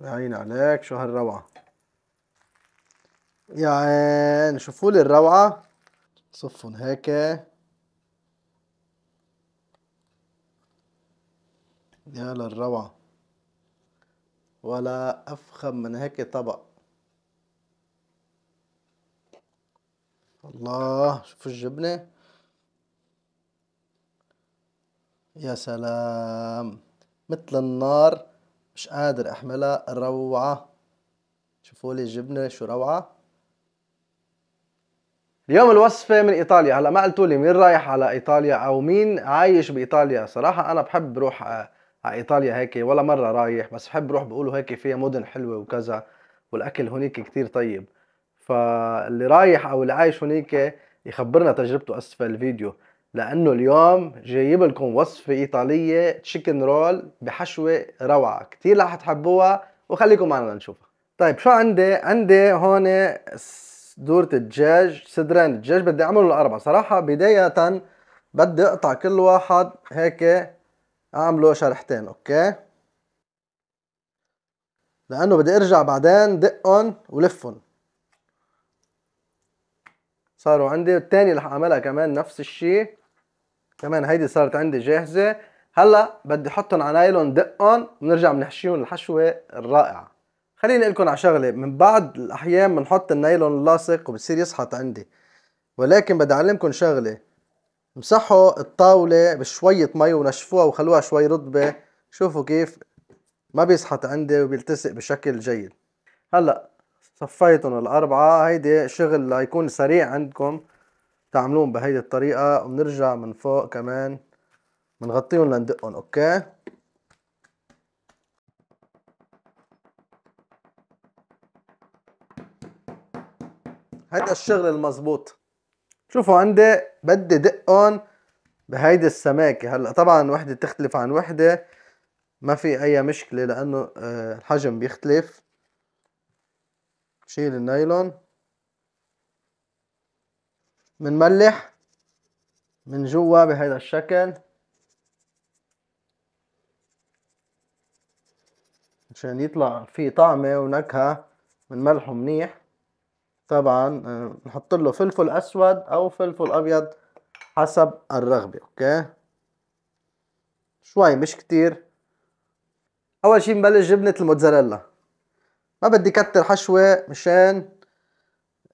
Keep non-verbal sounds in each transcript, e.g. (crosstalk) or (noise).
العين عليك شهر روعة يا يعني عين شوفوا لي الروعة صفن هيك يا للروعة ولا أفخم من هيك طبق الله شوفوا الجبنة يا سلام مثل النار مش قادر احملها روعة شوفوا لي الجبنة شو روعة اليوم الوصفة من ايطاليا هلا ما قلتوا لي مين رايح على ايطاليا او مين عايش بايطاليا صراحة انا بحب روح على ايطاليا هيك ولا مرة رايح بس بحب روح بقولوا هيك فيها مدن حلوة وكذا والاكل هونيك كتير طيب فاللي رايح او اللي عايش هونيك يخبرنا تجربته اسفل الفيديو لانه اليوم جايب لكم وصفه ايطاليه تشيكن رول بحشوه روعه كثير رح تحبوها وخليكم معنا لنشوفها طيب شو عندي عندي هون صدورة الدجاج صدرين الدجاج بدي اعمله الاربع صراحة بداية بدي اقطع كل واحد هيك اعمله شرحتين اوكي لانه بدي ارجع بعدين دقهم ولفهم صاروا عندي الثاني رح اعملها كمان نفس الشيء كمان هيدي صارت عندي جاهزه هلا بدي احطهم على نايلون دقهم ونرجع بنحشيهم الحشوه الرائعه خليني اقول لكم على شغله من بعض الاحيان بنحط النايلون اللاصق وبصير يسحط عندي ولكن بدي اعلمكم شغله امسحوا الطاوله بشويه مي ونشفوها وخلوها شوي رطبه شوفوا كيف ما بيسحط عندي وبيلتصق بشكل جيد هلا صفيتهم الاربعه هيدي شغل ليكون سريع عندكم تعملون بهيدي الطريقة وبنرجع من فوق كمان بنغطيهم لندقهم اوكي هيدا الشغل المزبوط شوفوا عندي بدي دقهم بهيدي السماكة هلا طبعا وحدة تختلف عن وحدة ما في اي مشكلة لانه آه، الحجم بيختلف شيل النايلون بنملح من جوا بهذا الشكل مشان يطلع في طعمة ونكهة بنملحه منيح طبعا آه، نحط له فلفل اسود او فلفل ابيض حسب الرغبة اوكي شوي مش كتير اول شي بنبلش جبنة الموتزاريلا ما بدي كتر حشوة مشان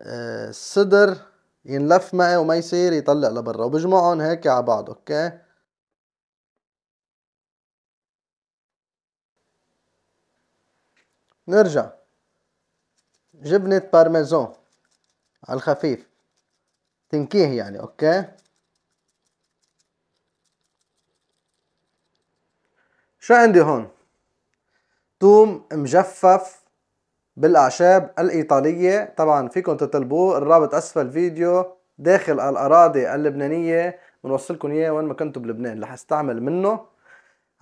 الصدر آه، ينلف معي وما يصير يطلع لبرا وبجمعهم هيك على بعض اوكي نرجع جبنة بارميزون على الخفيف تنكيه يعني اوكي شو عندي هون توم مجفف بالاعشاب الايطاليه طبعا فيكم تطلبوه الرابط اسفل الفيديو داخل الاراضي اللبنانيه بنوصلكم اياه وين ما كنتوا بلبنان رح استعمل منه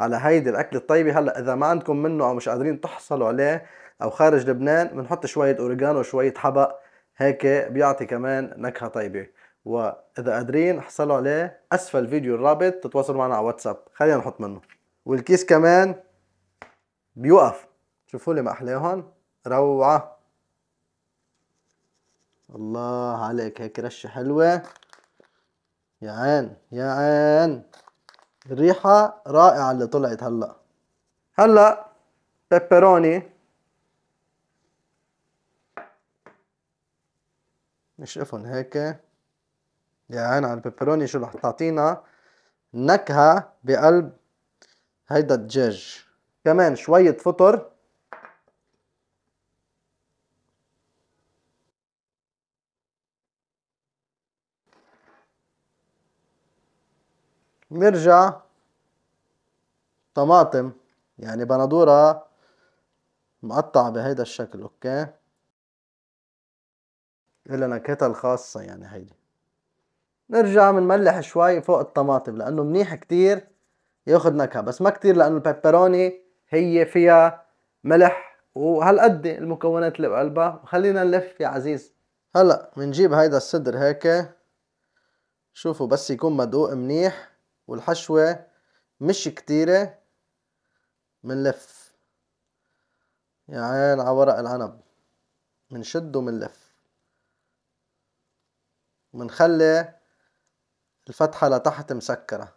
على هيدي الاكله الطيبه هلا اذا ما عندكم منه او مش قادرين تحصلوا عليه او خارج لبنان بنحط شويه اوريجانو شويه حبق هيك بيعطي كمان نكهه طيبه واذا قادرين حصلوا عليه اسفل الفيديو الرابط تتواصلوا معنا على واتساب خلينا نحط منه والكيس كمان بيوقف شوفوا لي ما احلاهم روعة الله عليك هيك رشة حلوة يا عين يا عين الريحة رائعة اللي طلعت هلا هلا بيبروني نشرفهم هيك يا عين على البيبروني شو رح تعطينا نكهة بقلب هيدا الدجاج كمان شوية فطر بنرجع طماطم يعني بندورة مقطعة بهيدا الشكل اوكي إلا نكهتها الخاصة يعني هيدي نرجع بنملح شوي فوق الطماطم لأنه منيح كتير ياخد نكهة بس ما كتير لأنه البيبروني هي فيها ملح وهالقد المكونات اللي بقلبها وخلينا نلف يا عزيز هلا بنجيب هيدا الصدر هيك شوفوا بس يكون مدقوق منيح والحشوة مش كتيرة منلف يا يعني عين على ورق العنب منشد ومنلف ومنخلي الفتحة لتحت مسكرة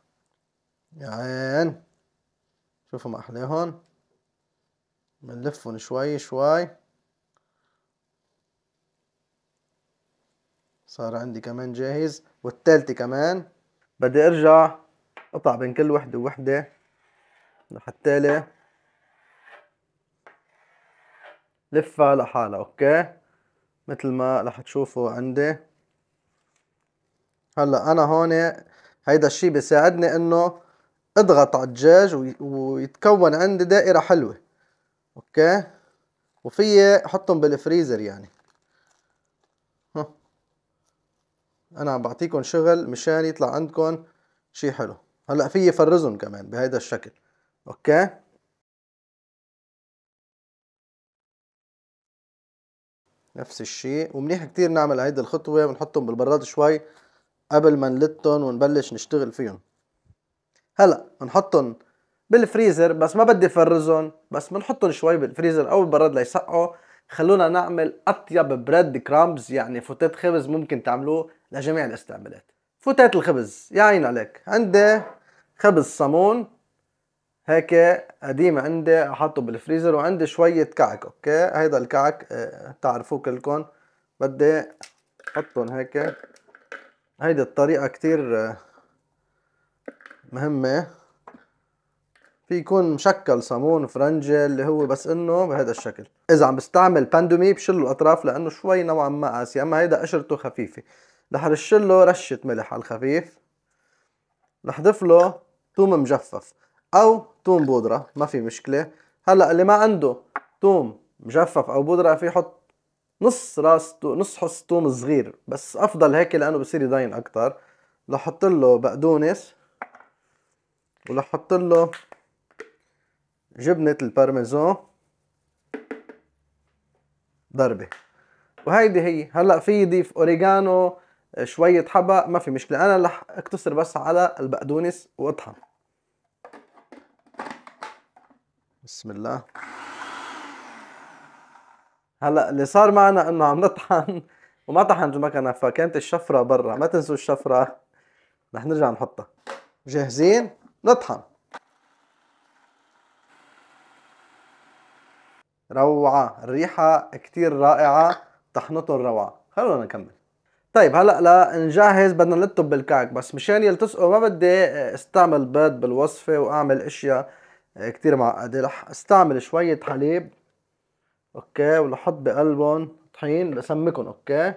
يا يعني عين شوفوا ما أحليهن بنلفهم شوي شوي صار عندي كمان جاهز والتالتة كمان بدي ارجع قطع بين كل وحدة ووحدة لحتى لي لفها لحالها اوكي مثل ما رح تشوفوا عندي هلا انا هون هيدا الشي بيساعدني انه اضغط على الدجاج ويتكون عندي دائرة حلوة اوكي وفي احطهم بالفريزر يعني انا عم بعطيكم شغل مشان يطلع عندكم شي حلو هلا في يفرزهم كمان بهيدا الشكل اوكي نفس الشيء ومنيح كتير نعمل هيدي الخطوة ونحطهم بالبراد شوي قبل ما نلتهم ونبلش نشتغل فيهم هلا بنحطهم بالفريزر بس ما بدي فرزهم بس بنحطهم شوي بالفريزر او بالبراد ليسقعوا خلونا نعمل اطيب بريد كرامبز يعني فتات خبز ممكن تعملوه لجميع الاستعمالات فتات الخبز يا عين عليك عندي خبز صامون هيك قديم عندي احطه بالفريزر وعندي شوية كعك اوكي هيدا الكعك آه، تعرفوه كلكم بدي احطهم هيك هيدي الطريقة كتير آه، مهمة في يكون مشكل صامون فرنجة اللي هو بس انه بهذا الشكل اذا عم بستعمل باندومي بشل الاطراف لانه شوي نوعا ما قاسي اما هيدا قشرته خفيفة رح رش له رشة ملح على الخفيف رح ضيف له ثوم مجفف او ثوم بودرة ما في مشكلة هلا اللي ما عنده ثوم مجفف او بودرة في يحط نص راس نص حص ثوم صغير بس افضل هيك لانه بصير يضاين اكتر رح احط له بقدونس ورح احط له جبنة البارميزان ضربة وهيدي هي هلا في يضيف اوريجانو شويه حبه ما في مشكله انا رح اقتصر بس على البقدونس واطحن بسم الله هلا اللي صار معنا انه عم نطحن (laughs) وما طحنت المكنه فكانت الشفره برا ما تنسوا الشفره رح نرجع نحطها جاهزين نطحن روعه الريحه كتير رائعه طحنته روعه خلونا نكمل طيب هلا لنجهز بدنا نلتب بالكعك بس مشان يلتصقوا ما بدي استعمل بيض بالوصفة واعمل اشياء آه، كتير معقدة رح استعمل شوية حليب اوكي ولحط بقلبهم طحين لسمكهم اوكي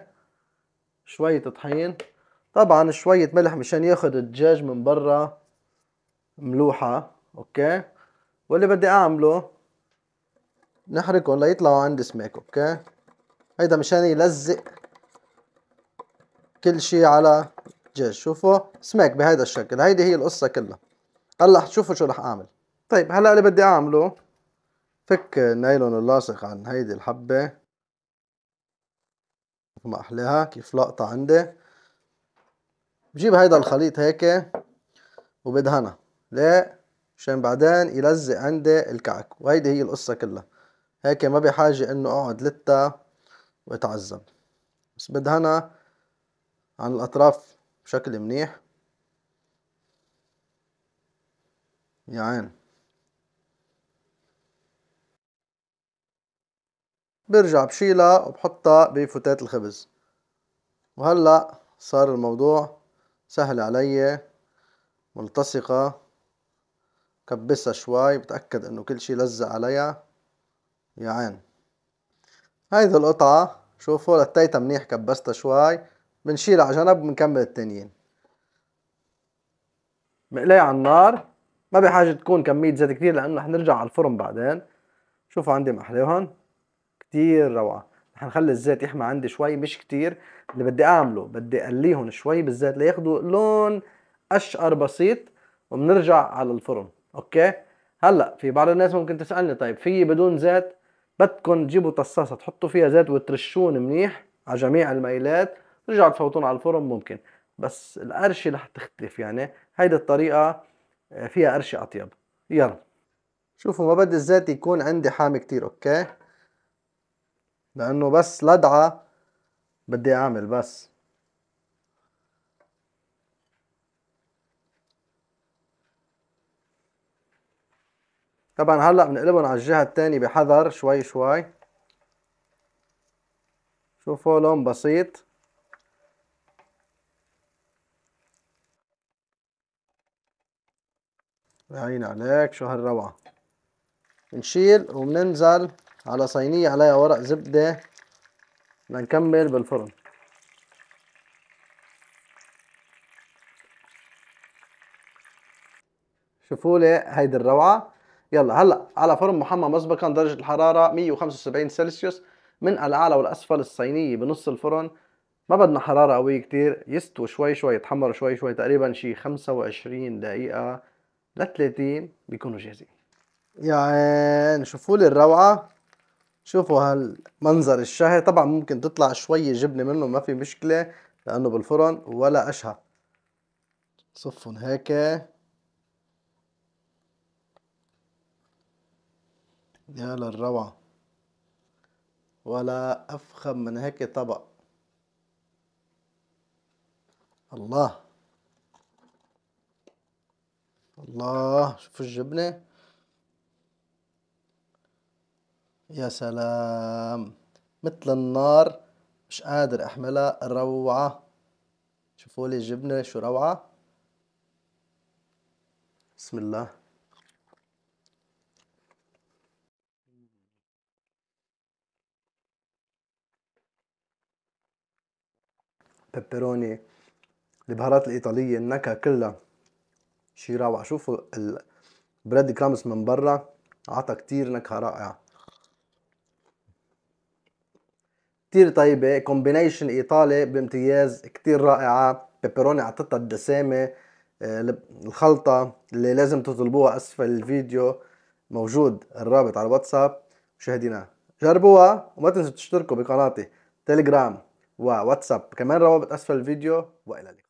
شوية طحين طبعا شوية ملح مشان ياخد الدجاج من برا ملوحة اوكي واللي بدي اعمله نحركهم ليطلعوا عندي سماك اوكي هيدا مشان يلزق كل شيء على جيش شوفوا سمك بهذا الشكل هيدي هي القصة كلها هلا شوفوا شو رح اعمل طيب هلا اللي بدي اعمله فك النايلون اللاصق عن هيدي الحبة ما احلاها كيف لقطة عندي بجيب هيدا الخليط هيك وبدهنها ليه عشان بعدين يلزق عندي الكعك وهيدي هي القصة كلها هيك ما بحاجة انه اقعد لتا واتعذب بس بدهنها عن الأطراف بشكل منيح يا عين برجع بشيلها وبحطها بفتات الخبز وهلأ صار الموضوع سهل علي ملتصقة كبسها شوي بتأكد انه كل شي لزق عليها يا عين هيدي القطعة شوفوا لتيتها منيح كبستها شوي بنشيل على جنب وبنكمل التانيين مقلاية على النار ما بحاجة تكون كمية زيت كتير لأنه رح نرجع على الفرن بعدين شوفوا عندي محلاهم كتير روعة رح نخلي الزيت يحمى عندي شوي مش كتير اللي بدي أعمله بدي أقليهم شوي بالزيت لياخدوا لون أشقر بسيط وبنرجع على الفرن أوكي هلا في بعض الناس ممكن تسألني طيب في بدون زيت بدكم تجيبوا طصاصة تحطوا فيها زيت وترشون منيح على جميع الميلات رجعوا تفوتون على الفرن ممكن بس القرشة رح تختلف يعني هيدي الطريقة آه، فيها قرشة أطيب يلا شوفوا ما بدي الزيت يكون عندي حامي كتير أوكي لأنه بس لدعة بدي أعمل بس طبعا هلا بنقلبهم على الجهه الثانيه بحذر شوي شوي شوفوا لون بسيط عين عليك شهر روعة بنشيل وبننزل على صينية عليها ورق زبدة لنكمل بالفرن شوفوا لي هيدي الروعة يلا هلا على فرن محمى مسبقا درجة الحرارة 175 سلسيوس من الأعلى والأسفل الصينية بنص الفرن ما بدنا حرارة قوية كتير يستوي شوي شوي يتحمر شوي شوي تقريبا شي 25 دقيقة ل 30 بيكونوا جاهزين عين يعني شوفوا لي الروعه شوفوا هالمنظر الشهي طبعا ممكن تطلع شويه جبنه منه ما في مشكله لانه بالفرن ولا اشهى صفهم هيك يا للروعه ولا افخم من هيك طبق الله الله شوفوا الجبنة يا سلام مثل النار مش قادر احملها روعة شوفوا لي الجبنة شو روعة بسم الله بيبروني البهارات الإيطالية النكهة كلها شي روعه شوفوا البريد كرامس من برا عطى كتير نكهه رائعه كتير طيبة إيه، كومبينيشن إيطالي بامتياز كتير رائعة بيبروني عطتها الدسامة آه، الخلطة اللي لازم تطلبوها أسفل الفيديو موجود الرابط على الواتساب مشاهدينا جربوها وما تنسوا تشتركوا بقناتي تليجرام وواتساب كمان روابط أسفل الفيديو وإلى اللقاء